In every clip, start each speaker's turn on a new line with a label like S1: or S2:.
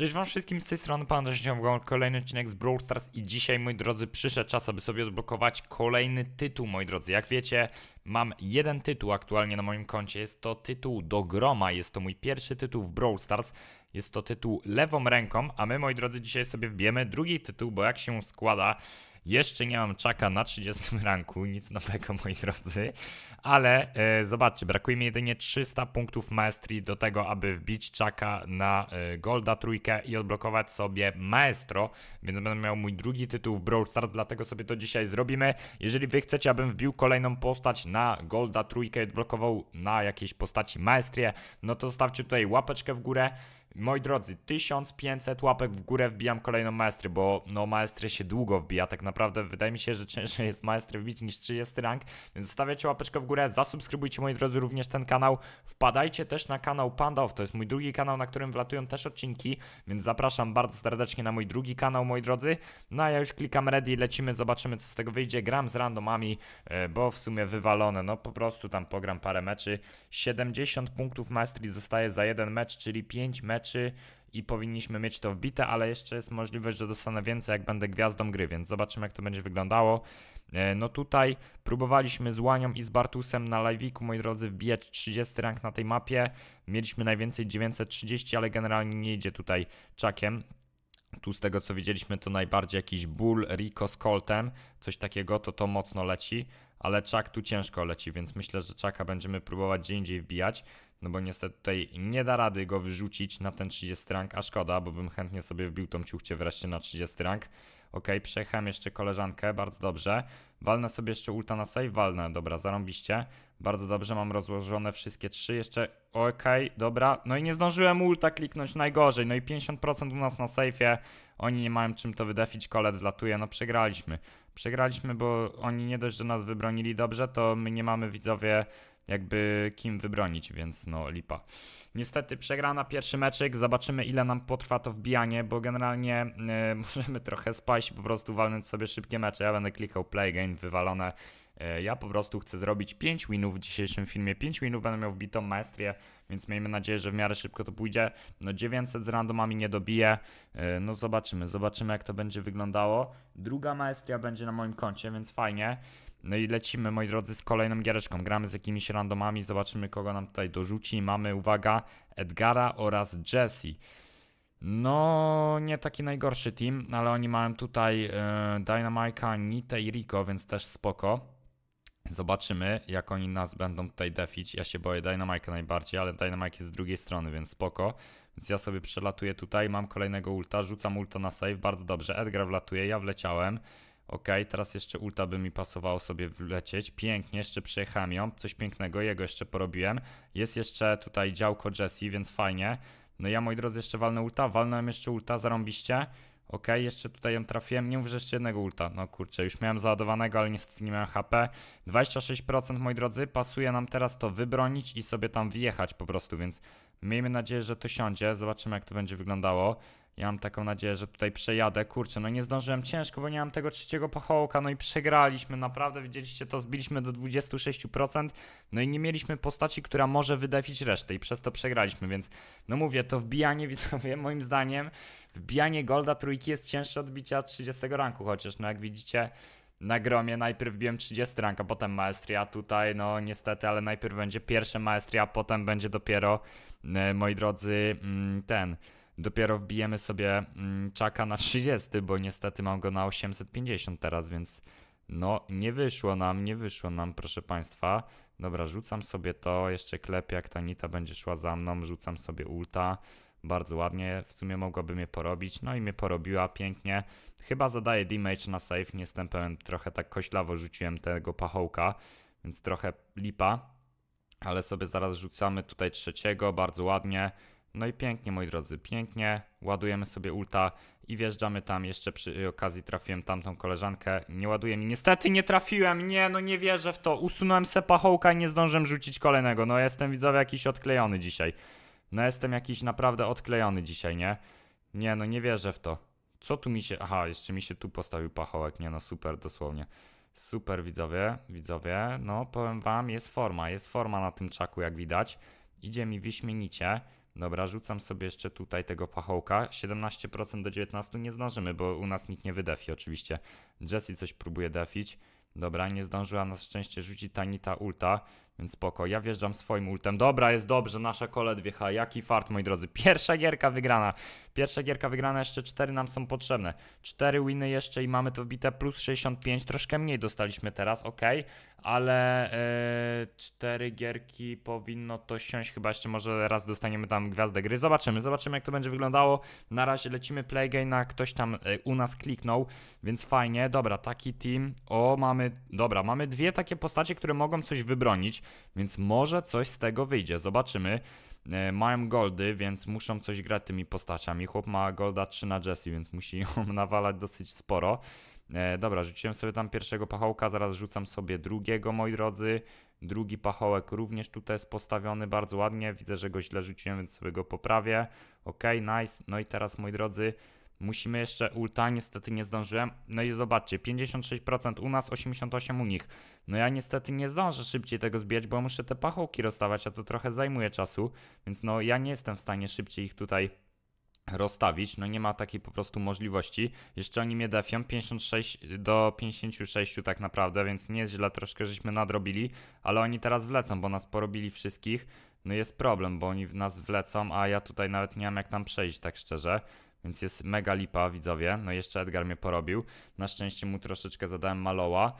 S1: Cześć wam wszystkim, z tej strony Pan Rzeźnią, kolejny odcinek z Brawl Stars i dzisiaj, moi drodzy, przyszedł czas, aby sobie odblokować kolejny tytuł, moi drodzy. Jak wiecie, mam jeden tytuł aktualnie na moim koncie, jest to tytuł do groma, jest to mój pierwszy tytuł w Brawl Stars, jest to tytuł lewą ręką, a my, moi drodzy, dzisiaj sobie wbijemy drugi tytuł, bo jak się składa, jeszcze nie mam czaka na 30 ranku, nic nowego moi drodzy, ale e, zobaczcie, brakuje mi jedynie 300 punktów maestrii do tego, aby wbić czaka na e, golda trójkę i odblokować sobie maestro, więc będę miał mój drugi tytuł w Brawl Stars, dlatego sobie to dzisiaj zrobimy. Jeżeli wy chcecie, abym wbił kolejną postać na golda trójkę i odblokował na jakiejś postaci maestrię, no to zostawcie tutaj łapeczkę w górę, Moi drodzy, 1500 łapek w górę wbijam kolejną maestry, bo no maestry się długo wbija, tak naprawdę wydaje mi się, że ciężej jest maestry wbić niż 30 rank, więc zostawiacie łapeczkę w górę, zasubskrybujcie moi drodzy również ten kanał, wpadajcie też na kanał Pandaw, to jest mój drugi kanał, na którym wlatują też odcinki, więc zapraszam bardzo serdecznie na mój drugi kanał moi drodzy, no a ja już klikam ready, lecimy, zobaczymy co z tego wyjdzie, gram z randomami, e, bo w sumie wywalone, no po prostu tam pogram parę meczy, 70 punktów maestry zostaje za jeden mecz, czyli 5 meczów i powinniśmy mieć to wbite, ale jeszcze jest możliwość, że dostanę więcej jak będę gwiazdą gry, więc zobaczymy jak to będzie wyglądało. E, no tutaj próbowaliśmy z Łanią i z Bartusem na live'iku, moi drodzy, wbijać 30 rank na tej mapie. Mieliśmy najwięcej 930, ale generalnie nie idzie tutaj czakiem. Tu z tego co widzieliśmy to najbardziej jakiś Bull, Rico z Coltem, coś takiego, to to mocno leci ale czak tu ciężko leci, więc myślę, że czaka będziemy próbować gdzie indziej wbijać. No bo niestety tutaj nie da rady go wyrzucić na ten 30 rank, a szkoda, bo bym chętnie sobie wbił tą ciuchcie wreszcie na 30 rank. Ok, przejechałem jeszcze koleżankę, bardzo dobrze. Walnę sobie jeszcze ulta na save, walnę, dobra, zarąbiście. Bardzo dobrze, mam rozłożone wszystkie trzy, jeszcze ok, dobra. No i nie zdążyłem ulta kliknąć, najgorzej. No i 50% u nas na safe. oni nie mają czym to wydefić, kolet wlatuje, no przegraliśmy. Przegraliśmy, bo oni nie dość, że nas wybronili dobrze, to my nie mamy widzowie jakby kim wybronić, więc no lipa. Niestety przegrana pierwszy meczyk, zobaczymy ile nam potrwa to wbijanie, bo generalnie e, możemy trochę spaść, po prostu walnąć sobie szybkie mecze. Ja będę klikał play game, wywalone. E, ja po prostu chcę zrobić 5 winów w dzisiejszym filmie. 5 winów będę miał wbitą maestrię, więc miejmy nadzieję, że w miarę szybko to pójdzie. No 900 z randomami nie dobiję. E, no zobaczymy, zobaczymy jak to będzie wyglądało. Druga maestria będzie na moim koncie, więc fajnie. No i lecimy, moi drodzy, z kolejną giereczką. Gramy z jakimiś randomami, zobaczymy kogo nam tutaj dorzuci. Mamy, uwaga, Edgara oraz Jesse. No, nie taki najgorszy team, ale oni mają tutaj yy, e, Dynamika, Nite i Rico, więc też spoko. Zobaczymy, jak oni nas będą tutaj defić. Ja się boję Dynamika najbardziej, ale Dynamike jest z drugiej strony, więc spoko. Więc ja sobie przelatuję tutaj, mam kolejnego ulta, rzucam ulta na save, bardzo dobrze. Edgar wlatuje, ja wleciałem. Ok, teraz jeszcze ulta by mi pasowało sobie wlecieć. Pięknie, jeszcze przejechałem ją. Coś pięknego, jego jeszcze porobiłem. Jest jeszcze tutaj działko Jesse, więc fajnie. No ja, moi drodzy, jeszcze walnę ulta. Walnąłem jeszcze ulta, zarąbiście. Ok, jeszcze tutaj ją trafiłem, nie mów, jeszcze jednego ulta. No kurczę, już miałem załadowanego, ale niestety nie miałem HP. 26% moi drodzy, pasuje nam teraz to wybronić i sobie tam wjechać po prostu, więc miejmy nadzieję, że to siądzie. Zobaczymy jak to będzie wyglądało. Ja mam taką nadzieję, że tutaj przejadę. Kurczę, no nie zdążyłem ciężko, bo nie mam tego trzeciego pochołka. No i przegraliśmy, naprawdę widzieliście to, zbiliśmy do 26%. No i nie mieliśmy postaci, która może wydefić resztę i przez to przegraliśmy, więc no mówię, to wbijanie widzowie moim zdaniem, wbijanie golda trójki jest cięższe od bicia 30 ranku, chociaż no jak widzicie na gromie najpierw wbiłem 30 ranka, potem maestria, tutaj no niestety, ale najpierw będzie pierwsze maestria, potem będzie dopiero, e, moi drodzy, mm, ten dopiero wbijemy sobie mm, czaka na 30, bo niestety mam go na 850 teraz, więc no nie wyszło nam, nie wyszło nam, proszę Państwa. Dobra, rzucam sobie to, jeszcze klep jak ta nita będzie szła za mną, rzucam sobie ulta. Bardzo ładnie, w sumie mogłaby mnie porobić, no i mnie porobiła pięknie. Chyba zadaje damage na safe, nie jestem pewien, trochę tak koślawo rzuciłem tego pachołka, więc trochę lipa. Ale sobie zaraz rzucamy tutaj trzeciego, bardzo ładnie. No i pięknie, moi drodzy, pięknie. Ładujemy sobie ulta i wjeżdżamy tam. Jeszcze przy okazji trafiłem tamtą koleżankę. Nie ładuję mi. Niestety nie trafiłem. Nie, no nie wierzę w to. Usunąłem se pachołka i nie zdążyłem rzucić kolejnego. No jestem widzowie jakiś odklejony dzisiaj. No jestem jakiś naprawdę odklejony dzisiaj, nie? Nie, no nie wierzę w to. Co tu mi się... Aha, jeszcze mi się tu postawił pachołek. Nie no, super dosłownie. Super widzowie, widzowie. No powiem wam, jest forma. Jest forma na tym czaku jak widać. Idzie mi wyśmienicie. Dobra, rzucam sobie jeszcze tutaj tego pachołka. 17% do 19 nie zdążymy, bo u nas nikt nie wydefi oczywiście. Jesse coś próbuje defić. Dobra, nie zdążyła na szczęście rzucić Tanita ulta. Więc spoko, ja wjeżdżam swoim ultem. Dobra, jest dobrze, nasza kole 2H. Jaki fart, moi drodzy. Pierwsza gierka wygrana. Pierwsza gierka wygrana, jeszcze 4 nam są potrzebne. 4 winy jeszcze i mamy to wbite plus 65. Troszkę mniej dostaliśmy teraz, ok. Ale yy, e, 4 gierki powinno to siąść. Chyba jeszcze może raz dostaniemy tam gwiazdę gry. Zobaczymy, zobaczymy jak to będzie wyglądało. Na razie lecimy playgame, a ktoś tam e, u nas kliknął, więc fajnie. Dobra, taki team. O, mamy, dobra, mamy dwie takie postacie, które mogą coś wybronić. Więc może coś z tego wyjdzie. Zobaczymy. E, mają goldy, więc muszą coś grać tymi postaciami. Chłop ma golda 3 na Jessie, więc musi ją nawalać dosyć sporo. E, dobra, rzuciłem sobie tam pierwszego pachołka, zaraz rzucam sobie drugiego, moi drodzy. Drugi pachołek również tutaj jest postawiony bardzo ładnie. Widzę, że go źle rzuciłem, więc sobie go poprawię. Ok, nice. No i teraz, moi drodzy, Musimy jeszcze ulta, niestety nie zdążyłem. No i zobaczcie, 56% u nas, 88% u nich. No ja niestety nie zdążę szybciej tego zbijać, bo muszę te pachołki rozstawać, a to trochę zajmuje czasu. Więc no ja nie jestem w stanie szybciej ich tutaj rozstawić, no nie ma takiej po prostu możliwości. Jeszcze oni mnie defią 56 do 56 tak naprawdę, więc nie jest źle, troszkę żeśmy nadrobili, ale oni teraz wlecą, bo nas porobili wszystkich. No jest problem, bo oni w nas wlecą, a ja tutaj nawet nie mam jak tam przejść, tak szczerze. Więc jest mega lipa, widzowie. No jeszcze Edgar mnie porobił. Na szczęście mu troszeczkę zadałem maloła.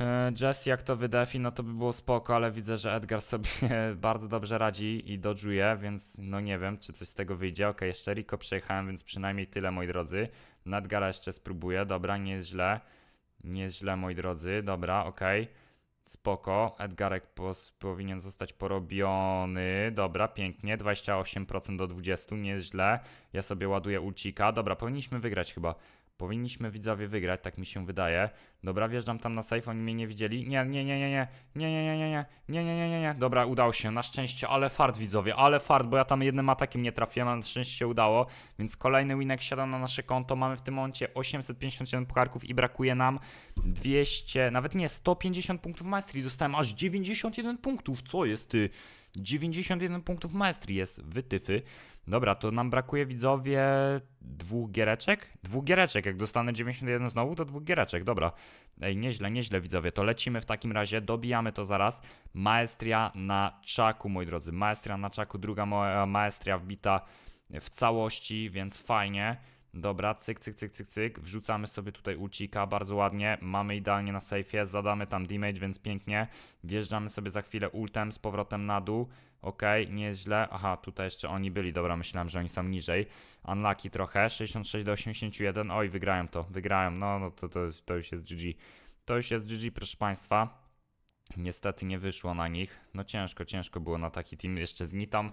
S1: E, Jess jak to wydefi, no to by było spoko, ale widzę, że Edgar sobie bardzo dobrze radzi i dodżuje, więc no nie wiem, czy coś z tego wyjdzie. Ok, jeszcze Rico przejechałem, więc przynajmniej tyle, moi drodzy. Nadgara jeszcze spróbuję, dobra, nie jest źle. Nie jest źle, moi drodzy, dobra, okej. Okay. Spoko, Edgarek pos, powinien zostać porobiony. Dobra, pięknie. 28% do 20, nie jest źle. Ja sobie ładuję ulcika. Dobra, powinniśmy wygrać chyba. Powinniśmy widzowie wygrać, tak mi się wydaje. Dobra, wjeżdżam tam na safe, oni mnie nie widzieli. Nie, nie, nie, nie, nie, nie, nie, nie, nie, nie, nie, nie, nie, nie. Dobra, udało się, na szczęście, ale fart widzowie, ale fart, bo ja tam jednym atakiem nie trafiłem, ale na szczęście się udało. Więc kolejny winek siada na nasze konto, mamy w tym momencie 857 pucharków i brakuje nam 200, nawet nie, 150 punktów maestrii. Dostałem aż 91 punktów, co jest ty? 91 punktów maestrii jest wytyfy. Dobra, to nam brakuje widzowie dwóch giereczek? Dwóch giereczek, jak dostanę 91 znowu, to dwóch giereczek, dobra. Ej, nieźle, nieźle widzowie, to lecimy w takim razie, dobijamy to zaraz. Maestria na czaku, moi drodzy, maestria na czaku, druga moja maestria wbita w całości, więc fajnie. Dobra, cyk, cyk, cyk, cyk, cyk, wrzucamy sobie tutaj ulcika, bardzo ładnie, mamy idealnie na safe, zadamy tam damage, więc pięknie. Wjeżdżamy sobie za chwilę ultem z powrotem na dół. Ok, nie jest źle. Aha, tutaj jeszcze oni byli, dobra, myślałem, że oni są niżej. Unlucky trochę, 66 do 81. Oj, wygrałem to, wygrałem. No, no to, to, to już jest GG. To już jest GG, proszę Państwa. Niestety nie wyszło na nich. No ciężko, ciężko było na taki team. Jeszcze znitam.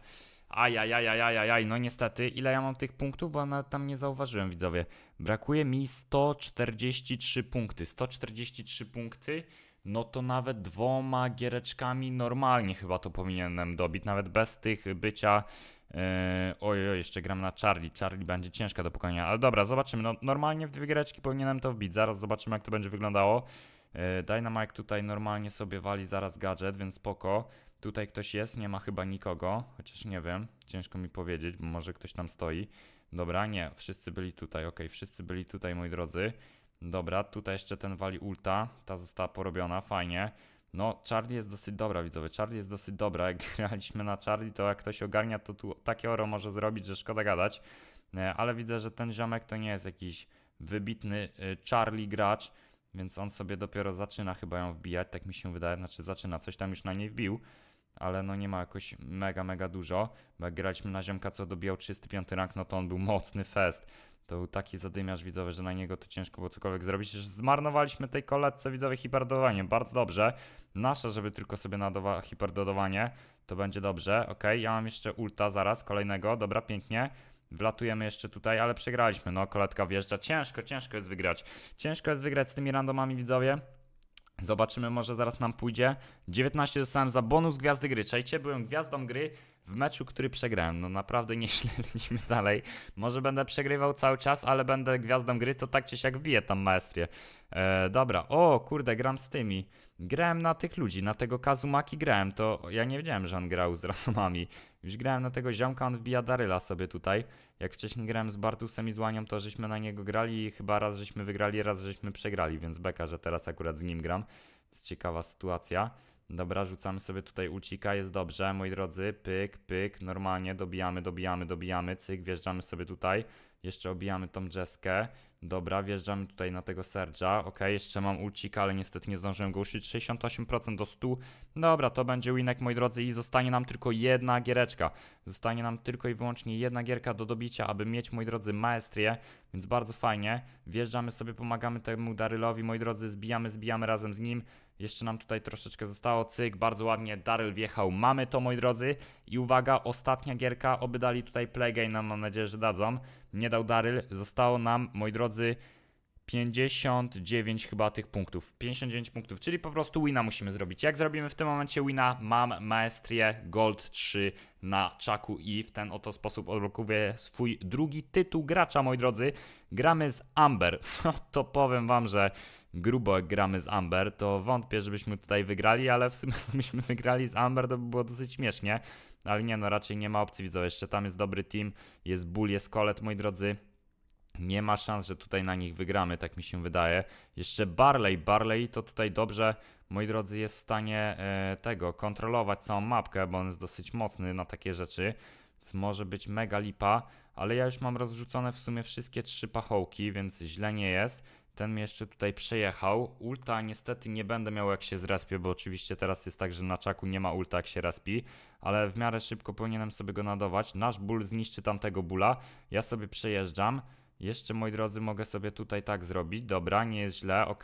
S1: Ajajajajajajaj, no niestety, ile ja mam tych punktów, bo nawet tam nie zauważyłem, widzowie. Brakuje mi 143 punkty. 143 punkty no to nawet dwoma giereczkami normalnie chyba to powinienem dobić, nawet bez tych bycia. Ojoj, e, oj, jeszcze gram na Charlie. Charlie będzie ciężka do pokonania, ale dobra, zobaczymy. No, normalnie w dwie giereczki powinienem to wbić. Zaraz zobaczymy, jak to będzie wyglądało. E, Dynamite tutaj normalnie sobie wali zaraz gadżet, więc spoko. Tutaj ktoś jest, nie ma chyba nikogo, chociaż nie wiem, ciężko mi powiedzieć, bo może ktoś tam stoi. Dobra, nie, wszyscy byli tutaj, ok, wszyscy byli tutaj, moi drodzy. Dobra, tutaj jeszcze ten wali ulta, ta została porobiona, fajnie. No, Charlie jest dosyć dobra, widzowie. Charlie jest dosyć dobra. Jak graliśmy na Charlie, to jak ktoś ogarnia, to tu takie oro może zrobić, że szkoda gadać. E, ale widzę, że ten ziomek to nie jest jakiś wybitny y, Charlie gracz, więc on sobie dopiero zaczyna chyba ją wbijać, tak mi się wydaje. Znaczy zaczyna, coś tam już na niej wbił, ale no nie ma jakoś mega, mega dużo. Bo jak graliśmy na ziomka, co dobijał 35 rank, no to on był mocny fest. To był taki zadymiarz widzowy, że na niego to ciężko było cokolwiek zrobić. Zmarnowaliśmy tej koledce widzowej hiperdodowanie. Bardzo dobrze. Nasza, żeby tylko sobie nadowa hiperdodowanie. To będzie dobrze. Ok, ja mam jeszcze ulta zaraz, kolejnego. Dobra, pięknie. Wlatujemy jeszcze tutaj, ale przegraliśmy. No, koletka wjeżdża. Ciężko, ciężko jest wygrać. Ciężko jest wygrać z tymi randomami widzowie. Zobaczymy, może zaraz nam pójdzie. 19 dostałem za bonus gwiazdy gry. Czajcie, byłem gwiazdą gry w meczu, który przegrałem. No naprawdę nie śledziliśmy dalej. Może będę przegrywał cały czas, ale będę gwiazdą gry, to tak czy siak wbiję tam maestrię. E, dobra, o kurde, gram z tymi. Grałem na tych ludzi, na tego Kazumaki grałem, to ja nie wiedziałem, że on grał z randomami. Już grałem na tego ziomka, on wbija Daryla sobie tutaj. Jak wcześniej grałem z Bartusem i z Łanią, to żeśmy na niego grali i chyba raz żeśmy wygrali, raz żeśmy przegrali, więc beka, że teraz akurat z nim gram. jest ciekawa sytuacja. Dobra, rzucamy sobie tutaj ucika, jest dobrze, moi drodzy, pyk, pyk, normalnie, dobijamy, dobijamy, dobijamy, cyk, wjeżdżamy sobie tutaj, jeszcze obijamy tą dżeskę, Dobra, wjeżdżamy tutaj na tego Serge'a. Ok, jeszcze mam ulcika, ale niestety nie zdążyłem go uszyć. 68% do 100. Dobra, to będzie winek, moi drodzy, i zostanie nam tylko jedna giereczka. Zostanie nam tylko i wyłącznie jedna gierka do dobicia, aby mieć, moi drodzy, maestrię, więc bardzo fajnie. Wjeżdżamy sobie, pomagamy temu Darylowi, moi drodzy, zbijamy, zbijamy razem z nim. Jeszcze nam tutaj troszeczkę zostało, cyk, bardzo ładnie Daryl wjechał, mamy to moi drodzy i uwaga, ostatnia gierka, oby dali tutaj playgame, nam mam nadzieję, że dadzą, nie dał Daryl, zostało nam moi drodzy 59 chyba tych punktów, 59 punktów, czyli po prostu wina musimy zrobić, jak zrobimy w tym momencie wina, mam maestrię Gold 3 na czaku i w ten oto sposób odblokuję swój drugi tytuł gracza, moi drodzy. Gramy z Amber. No to powiem wam, że grubo gramy z Amber, to wątpię, żebyśmy tutaj wygrali, ale w sumie byśmy wygrali z Amber, to by było dosyć śmiesznie. Ale nie, no raczej nie ma opcji, widzę. Jeszcze tam jest dobry team, jest Bull, jest Kolet, moi drodzy. Nie ma szans, że tutaj na nich wygramy, tak mi się wydaje. Jeszcze Barley. Barley to tutaj dobrze, moi drodzy, jest w stanie e, tego kontrolować całą mapkę, bo on jest dosyć mocny na takie rzeczy. Więc może być mega lipa, ale ja już mam rozrzucone w sumie wszystkie trzy pachołki, więc źle nie jest. Ten mnie jeszcze tutaj przejechał. Ulta niestety nie będę miał jak się zraspię, bo oczywiście teraz jest tak, że na czaku nie ma ulta jak się raspi, ale w miarę szybko powinienem sobie go nadawać. Nasz ból zniszczy tamtego bóla. Ja sobie przejeżdżam. Jeszcze, moi drodzy, mogę sobie tutaj tak zrobić. Dobra, nie jest źle, ok.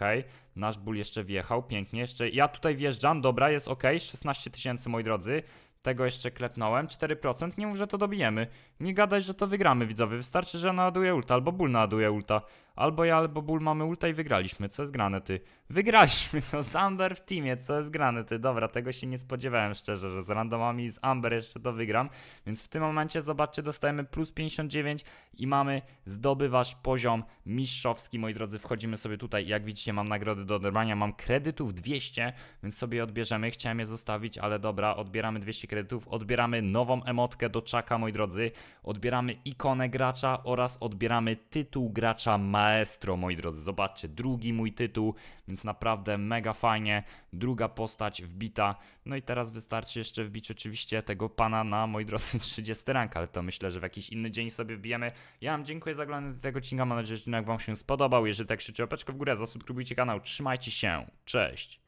S1: Nasz ból jeszcze wjechał, pięknie. Jeszcze ja tutaj wjeżdżam, dobra, jest ok. 16 tysięcy, moi drodzy. Tego jeszcze klepnąłem, 4%, nie mów, że to dobijemy. Nie gadaj, że to wygramy, widzowie. Wystarczy, że naładuje ulta, albo ból naładuje ulta. Albo ja, albo ból mamy ulta i wygraliśmy. Co jest grane, ty? Wygraliśmy to no, z Amber w teamie, co jest grane, ty? Dobra, tego się nie spodziewałem szczerze, że z randomami z Amber jeszcze to wygram. Więc w tym momencie, zobaczcie, dostajemy plus 59 i mamy zdobywasz poziom mistrzowski. Moi drodzy, wchodzimy sobie tutaj. Jak widzicie, mam nagrody do odebrania, mam kredytów 200, więc sobie odbierzemy. Chciałem je zostawić, ale dobra, odbieramy 200 kredytów, odbieramy nową emotkę do czaka, moi drodzy. Odbieramy ikonę gracza oraz odbieramy tytuł gracza ma Maestro, moi drodzy. Zobaczcie, drugi mój tytuł, więc naprawdę mega fajnie. Druga postać wbita. No i teraz wystarczy jeszcze wbić oczywiście tego pana na, moi drodzy, 30 rank, ale to myślę, że w jakiś inny dzień sobie wbijemy. Ja Wam dziękuję za oglądanie tego odcinka. Mam nadzieję, że odcinek Wam się spodobał. Jeżeli tak, krzyczcie łapeczkę w górę, zasubskrybujcie kanał. Trzymajcie się. Cześć!